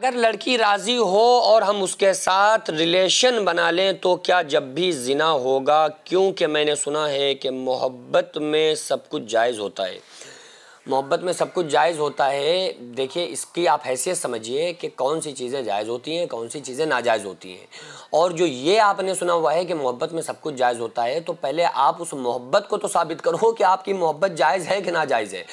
अगर लड़की राजी हो और हम उसके साथ रिलेशन बना लें तो क्या जब भी जिना होगा क्योंकि मैंने सुना है कि मोहब्बत में सब कुछ जायज़ होता है मोहब्बत में सब कुछ जायज़ होता है देखिए इसकी आप हैसियत समझिए कि कौन सी चीज़ें जायज़ होती हैं कौन सी चीज़ें नाजायज़ होती हैं और जो ये आपने सुना हुआ है कि मोहब्बत में सब कुछ जायज़ होता है तो पहले आप उस मोहब्बत को तो साबित करो कि आपकी मोहब्बत जायज़ है कि नाजायज़ है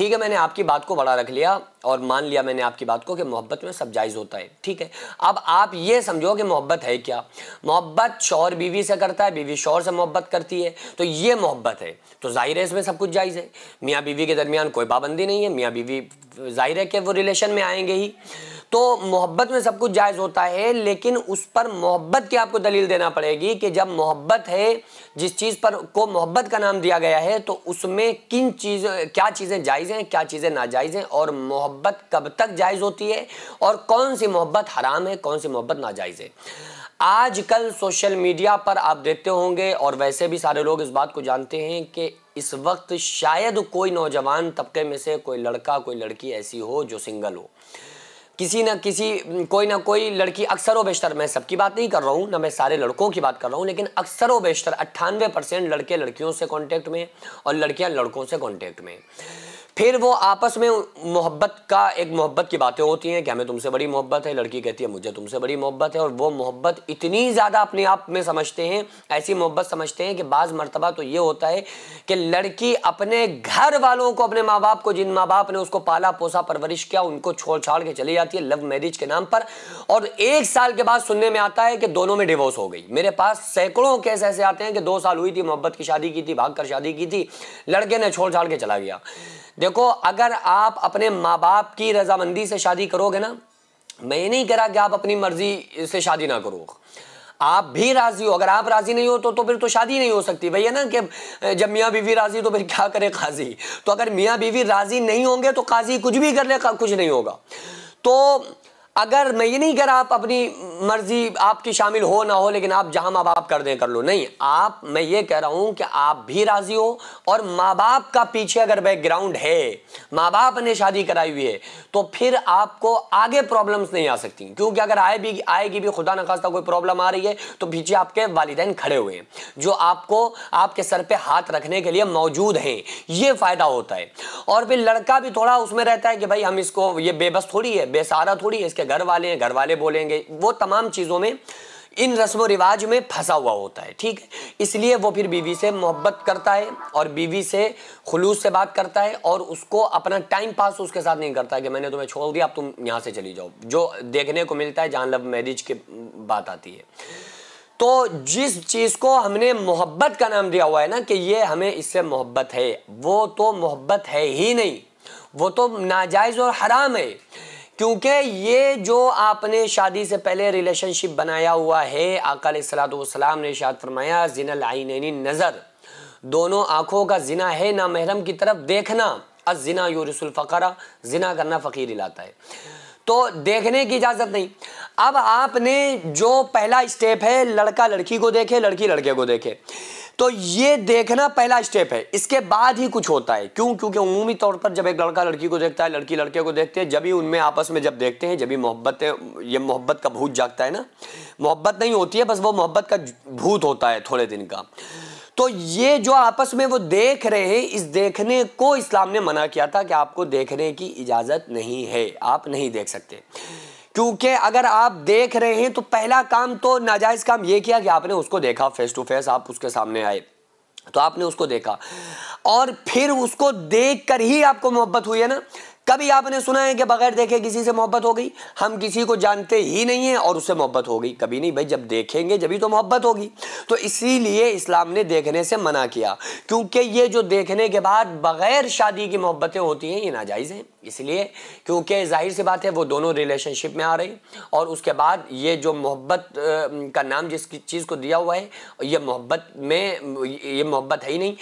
ठीक है मैंने आपकी बात को बड़ा रख लिया और मान लिया मैंने आपकी बात को कि मोहब्बत में सब जायज़ होता है ठीक है अब आप ये समझो कि मोहब्बत है क्या मोहब्बत शौर बीवी से करता है बीवी शौर से मोहब्बत करती है तो ये मोहब्बत है तो जाहिर है इसमें सब कुछ जायज़ है मियाँ बीवी के दरमियान कोई पाबंदी नहीं है मियाँ बीवी जाहिर है कि वो रिलेशन में आएंगे ही तो मोहब्बत में सब कुछ जायज़ होता है लेकिन उस पर मोहब्बत की आपको दलील देना पड़ेगी कि जब मोहब्बत है जिस चीज़ पर को मोहब्बत का नाम दिया गया है तो उसमें किन चीज़ क्या चीज़ें जायज़ हैं क्या चीज़ें नाजायज़ हैं और मोहब्बत कब तक जायज़ होती है और कौन सी मोहब्बत हराम है कौन सी मोहब्बत नाजायज़ है आजकल सोशल मीडिया पर आप देखते होंगे और वैसे भी सारे लोग इस बात को जानते हैं कि इस वक्त शायद कोई नौजवान तबके में से कोई लड़का कोई लड़की ऐसी हो जो सिंगल हो किसी ना किसी कोई ना कोई लड़की अक्सर व बेशतर मैं सबकी बात नहीं कर रहा हूँ ना मैं सारे लड़कों की बात कर रहा हूँ लेकिन अक्सर व बेशतर अट्ठानवे परसेंट लड़के लड़कियों से कॉन्टेक्ट में और लड़कियाँ लड़कों से कॉन्टेक्ट में फिर वो आपस में मोहब्बत का एक मोहब्बत की बातें होती हैं कि हमें तुमसे बड़ी मोहब्बत है लड़की कहती है मुझे तुमसे बड़ी मोहब्बत है और वो मोहब्बत इतनी ज़्यादा अपने आप में समझते हैं ऐसी मोहब्बत समझते हैं कि बाज़ मरतबा तो ये होता है कि लड़की अपने घर वालों को अपने माँ बाप को जिन माँ बाप ने उसको पाला पोसा परवरिश किया उनको छोड़ छाड़ के चली जाती है लव मैरिज के नाम पर और एक साल के बाद सुनने में आता है कि दोनों में डिवोर्स हो गई मेरे पास सैकड़ों केस ऐसे आते हैं कि दो साल हुई थी मोहब्बत की शादी की थी भाग कर शादी की थी लड़के ने छोड़ छाड़ के चला गया देखो अगर आप अपने माँ बाप की रजामंदी से शादी करोगे ना मैं नहीं कह रहा कि आप अपनी मर्जी से शादी ना करो आप भी राजी हो अगर आप राजी नहीं हो तो तो फिर तो शादी नहीं हो सकती भैया ना कि जब मियाँ बीवी राजी तो फिर क्या करे काजी तो अगर मियाँ बीवी राजी नहीं होंगे तो काजी कुछ भी कर ले कुछ नहीं होगा तो अगर मैं ये नहीं कर आप अपनी मर्जी आपकी शामिल हो ना हो लेकिन आप जहां माँ बाप कर दें कर लो नहीं आप मैं ये कह रहा हूं कि आप भी राजी हो और माँ बाप का पीछे अगर बैकग्राउंड है माँ बाप ने शादी कराई हुई है तो फिर आपको आगे प्रॉब्लम्स नहीं आ सकती क्योंकि अगर आए भी आएगी भी खुदा नखास्ता कोई प्रॉब्लम आ रही है तो पीछे आपके वालदेन खड़े हुए हैं जो आपको आपके सर पर हाथ रखने के लिए मौजूद हैं ये फ़ायदा होता है और फिर लड़का भी थोड़ा उसमें रहता है कि भाई हम इसको ये बेबस थोड़ी है बेसहारा थोड़ी है इसके उसके घर वाले हैं घर वाले बोलेंगे वो तमाम चीज़ों में इन रस्म रिवाज में फंसा हुआ होता है ठीक इसलिए वो फिर बीवी से मोहब्बत करता है और बीवी से खलूस से बात करता है और उसको अपना टाइम पास उसके साथ नहीं करता कि मैंने तुम्हें छोड़ दिया अब तुम यहाँ से चली जाओ जो देखने को मिलता है जान लव मैरिज की बात आती है तो जिस चीज़ को हमने मोहब्बत का नाम दिया हुआ है ना कि ये हमें इससे मोहब्बत है वो तो मोहब्बत है ही नहीं वो तो नाजायज़ और हराम है क्योंकि ये जो आपने शादी से पहले रिलेशनशिप बनाया हुआ है आकल सलाम ने शाद फरमाया जिनल आइनैनी नज़र दोनों आँखों का जिना है ना महरम की तरफ देखना अज जिना यूरसुल फ़करा जिना करना फ़कीर लाता है तो देखने की इजाज़त नहीं अब आपने जो पहला स्टेप है लड़का लड़की को देखे लड़की लड़के को देखे तो ये देखना पहला स्टेप है इसके बाद ही कुछ होता है क्यों क्योंकि उमूमी तौर पर जब एक लड़का लड़की को देखता है लड़की लड़के को देखते हैं जब ही उनमें आपस में जब देखते हैं जब भी मोहब्बत ये मोहब्बत का भूत जागता है ना मोहब्बत नहीं होती है बस वो मोहब्बत का भूत होता है थोड़े दिन का तो ये जो आपस में वो देख रहे हैं इस देखने को इस्लाम ने मना किया था कि आपको देखने की इजाज़त नहीं है आप नहीं देख सकते क्योंकि अगर आप देख रहे हैं तो पहला काम तो नाजायज़ काम ये किया कि आपने उसको देखा फेस टू फेस आप उसके सामने आए तो आपने उसको देखा और फिर उसको देख कर ही आपको मोहब्बत हुई है ना कभी आपने सुना है कि बगैर देखे किसी से मोहब्बत हो गई हम किसी को जानते ही नहीं हैं और उससे मोहब्बत हो गई कभी नहीं भाई जब देखेंगे जब ही तो मोहब्बत होगी तो इसीलिए इस्लाम ने देखने से मना किया क्योंकि ये जो देखने के बाद बगैर शादी की मोहब्बतें होती हैं ये नाजायज़ हैं इसलिए क्योंकि जाहिर सी बात है वो दोनों रिलेशनशिप में आ रही और उसके बाद ये जो मोहब्बत का नाम जिस चीज़ को दिया हुआ है ये मोहब्बत में ये मोहब्बत है ही नहीं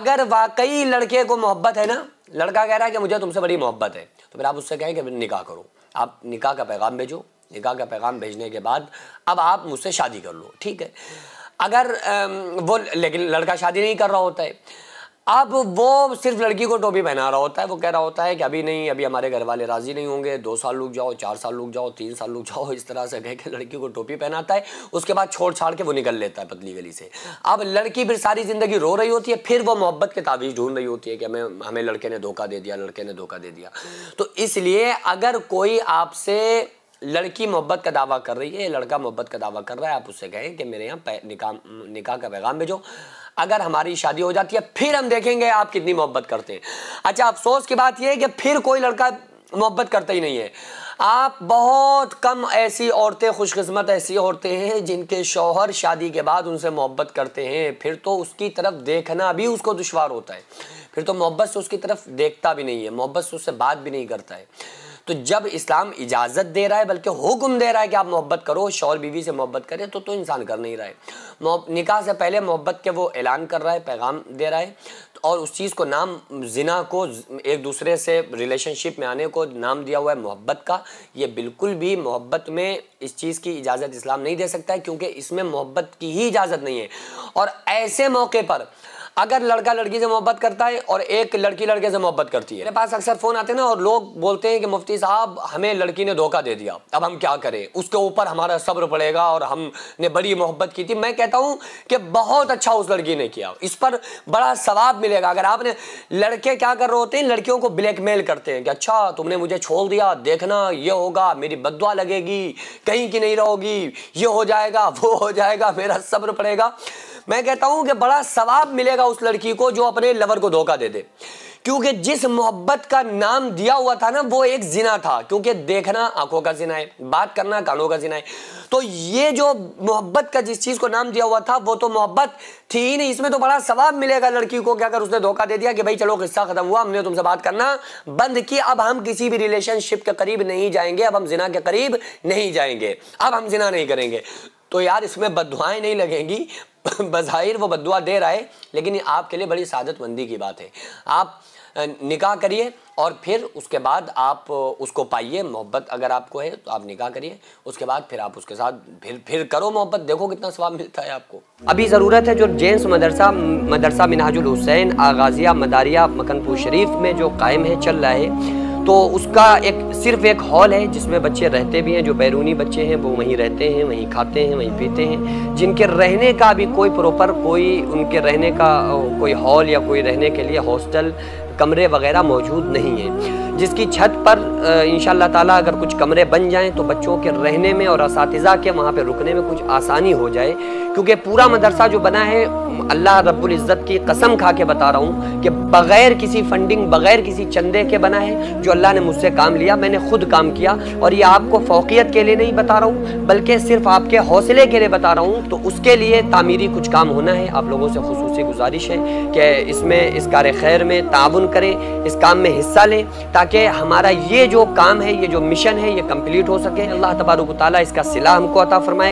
अगर वाकई लड़के को मोहब्बत है ना लड़का कह रहा है कि मुझे तुमसे बड़ी मोहब्बत है तो फिर आप उससे कहें कि निकाह करो आप निकाह का पैगाम भेजो निकाह का पैगाम भेजने के बाद अब आप मुझसे शादी कर लो ठीक है अगर वो लेकिन लड़का शादी नहीं कर रहा होता है अब वो सिर्फ लड़की को टोपी पहना रहा होता है वो कह रहा होता है कि अभी नहीं अभी हमारे घर वाले राज़ी नहीं होंगे दो साल लुक जाओ चार साल लुक जाओ तीन साल लुक जाओ इस तरह से कह के लड़की को टोपी पहनाता है उसके बाद छोड़ छाड़ के वो निकल लेता है पतली गली से अब लड़की फिर सारी ज़िंदगी रो रही होती है फिर वो मोहब्बत के तावीज़ ढूंढ रही होती है कि हमें हमें लड़के ने धोखा दे दिया लड़के ने धोखा दे दिया तो इसलिए अगर कोई आपसे लड़की मोहब्बत का दावा कर रही है लड़का मोहब्बत का दावा कर रहा है आप उससे कहें कि मेरे यहाँ निकाह निकाह का पैगाम भेजो अगर हमारी शादी हो जाती है फिर हम देखेंगे आप कितनी मोहब्बत करते हैं अच्छा अफसोस की बात यह है कि फिर कोई लड़का मोहब्बत करता ही नहीं है आप बहुत कम ऐसी औरतें खुशकस्मत ऐसी औरतें हैं जिनके शौहर शादी के बाद उनसे मोहब्बत करते हैं फिर तो उसकी तरफ देखना भी उसको दुशवार होता है फिर तो मोहब्बत से उसकी तरफ देखता भी नहीं है मोहब्बत से उससे बात भी नहीं करता है तो जब इस्लाम इजाज़त दे रहा है बल्कि हुक्म दे रहा है कि आप मोहब्बत करो शौल बीवी से मोहब्बत करें तो तो इंसान कर नहीं रहा है निकाह से पहले मोहब्बत के वो ऐलान कर रहा है पैगाम दे रहा है तो और उस चीज़ को नाम जिना को एक दूसरे से रिलेशनशिप में आने को नाम दिया हुआ है मोहब्बत का ये बिल्कुल भी मोहब्बत में इस चीज़ की इजाज़त इस्लाम नहीं दे सकता है क्योंकि इसमें मोहब्बत की ही इजाज़त नहीं है और ऐसे मौके पर अगर लड़का लड़की से मोहब्बत करता है और एक लड़की लड़के से मोहब्बत करती है मेरे पास अक्सर फ़ोन आते हैं ना और लोग बोलते हैं कि मुफ्ती साहब हमें लड़की ने धोखा दे दिया अब हम क्या करें उसके ऊपर हमारा सब्र पड़ेगा और हमने बड़ी मोहब्बत की थी मैं कहता हूँ कि बहुत अच्छा उस लड़की ने किया इस पर बड़ा सवाब मिलेगा अगर आपने लड़के क्या कर रहे होते हैं लड़कियों को ब्लैकमेल करते हैं कि अच्छा तुमने मुझे छोड़ दिया देखना यह होगा मेरी बदवा लगेगी कहीं की नहीं रहोगी ये हो जाएगा वो हो जाएगा मेरा सब्र पड़ेगा मैं कहता हूं कि बड़ा सवाब मिलेगा उस लड़की को जो अपने लवर को धोखा दे दे क्योंकि जिस मोहब्बत का नाम दिया हुआ था ना वो एक जिना था क्योंकि देखना आंखों का जिना है बात करना कानों का जिना है तो ये जो मोहब्बत का जिस चीज को नाम दिया हुआ था वो तो मोहब्बत थी ही नहीं इसमें तो बड़ा सवाब मिलेगा लड़की को क्या कर उसने धोखा दे दिया कि भाई चलो किस्सा खत्म हुआ हमने तुमसे बात करना बंद की अब हम किसी भी रिलेशनशिप के करीब नहीं जाएंगे अब हम जिना के करीब नहीं जाएंगे अब हम जिना नहीं करेंगे तो यार इसमें बदुआएँ नहीं लगेंगी बज़ाहिर वो बदुआ दे रहा है लेकिन आपके लिए बड़ी सादतमंदी की बात है आप निकाह करिए और फिर उसके बाद आप उसको पाइए मोहब्बत अगर आपको है तो आप निकाह करिए उसके बाद फिर आप उसके साथ फिर फिर करो मोहब्बत देखो कितना स्वाब मिलता है आपको अभी ज़रूरत है जो जेंट्स मदरसा मदरसा मिनाजुल हुसैन आगाज़िया मदारिया मकनपुर शरीफ में जो कायम है चल रहा है तो उसका एक सिर्फ एक हॉल है जिसमें बच्चे रहते भी हैं जो बैरूनी बच्चे हैं वो वहीं रहते हैं वहीं खाते हैं वहीं पीते हैं जिनके रहने का भी कोई प्रॉपर कोई उनके रहने का कोई हॉल या कोई रहने के लिए हॉस्टल कमरे वगैरह मौजूद नहीं हैं जिसकी छत पर इन ताला अगर कुछ कमरे बन जाएं तो बच्चों के रहने में और इस के वहाँ पर रुकने में कुछ आसानी हो जाए क्योंकि पूरा मदरसा जो बना है अल्लाह रब्ज़त की कसम खा के बता रहा हूँ कि बग़ैर किसी फंडिंग बग़ैर किसी चंदे के बना है जो अल्लाह ने मुझसे काम लिया मैंने खुद काम किया और ये आपको फ़ोकियत के लिए नहीं बता रहा हूँ बल्कि सिर्फ आपके हौसले के लिए बता रहा हूँ तो उसके लिए तामीरी कुछ काम होना है आप लोगों से खसूस गुजारिश है कि इसमें इस कार खैर में ताउन करें इस काम में हिस्सा लें ताकि हमारा ये जो काम है ये जो मिशन है ये कम्प्लीट हो सके अल्लाह तबारक ताली इसका सिला हमको अता फरमाए